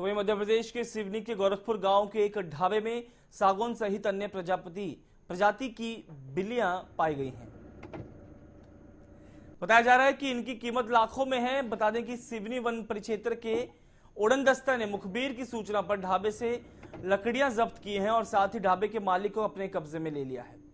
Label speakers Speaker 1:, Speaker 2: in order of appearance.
Speaker 1: तो वहीं मध्य प्रदेश के सिवनी के गोरखपुर गांव के एक ढाबे में सागौन सहित अन्य प्रजापति प्रजाति की बिल्लियां पाई गई हैं बताया जा रहा है कि इनकी कीमत लाखों में है बता दें कि सिवनी वन परिक्षेत्र के उड़न दस्ता ने मुखबिर की सूचना पर ढाबे से लकड़ियां जब्त की हैं और साथ ही ढाबे के मालिक को अपने कब्जे में ले लिया है